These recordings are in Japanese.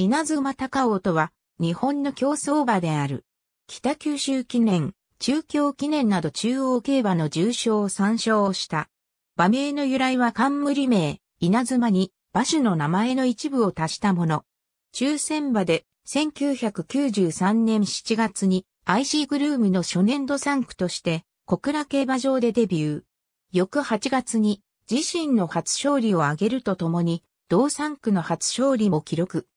稲妻高尾とは、日本の競走馬である。北九州記念、中京記念など中央競馬の重賞を参照した。馬名の由来は冠名、稲妻に馬種の名前の一部を足したもの。抽選馬で1993年7月に IC グルームの初年度産区として小倉競馬場でデビュー。翌8月に自身の初勝利を挙げるとともに同産区の初勝利も記録。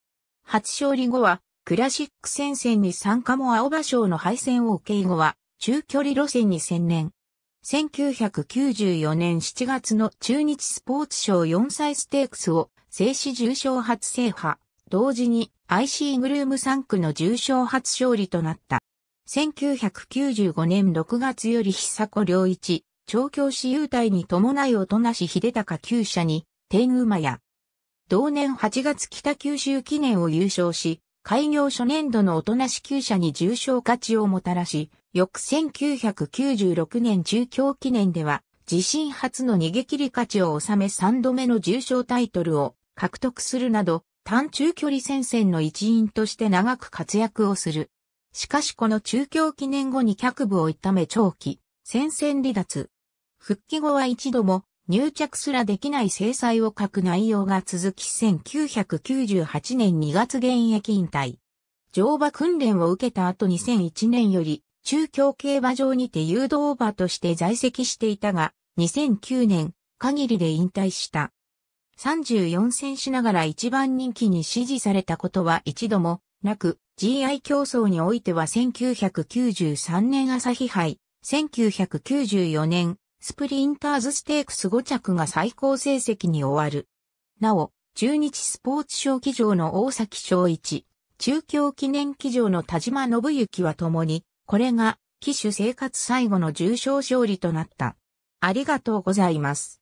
初勝利後は、クラシック戦線に参加も青葉賞の敗戦を受け以後は、中距離路線に専念。1994年7月の中日スポーツ賞4歳ステークスを静止重賞初制覇、同時に IC グルーム3区の重賞初勝利となった。1995年6月より久子良一、調教師優待に伴い大人し秀高厩舎に、天馬や同年8月北九州記念を優勝し、開業初年度の大人支給者に重賞価値をもたらし、翌1996年中京記念では、自身初の逃げ切り価値を収め3度目の重賞タイトルを獲得するなど、短中距離戦線の一員として長く活躍をする。しかしこの中京記念後に脚部を痛め長期、戦線離脱。復帰後は一度も入着すらできない制裁を書く内容が続き1998年2月現役引退。乗馬訓練を受けた後2001年より中京競馬場にて誘導馬として在籍していたが、2009年限りで引退した。34戦しながら一番人気に支持されたことは一度もなく、GI 競争においては1993年朝日杯、1994年スプリンターズステークス5着が最高成績に終わる。なお、中日スポーツ賞騎乗の大崎昭一、中京記念騎乗の田島信之は共に、これが、騎手生活最後の重賞勝利となった。ありがとうございます。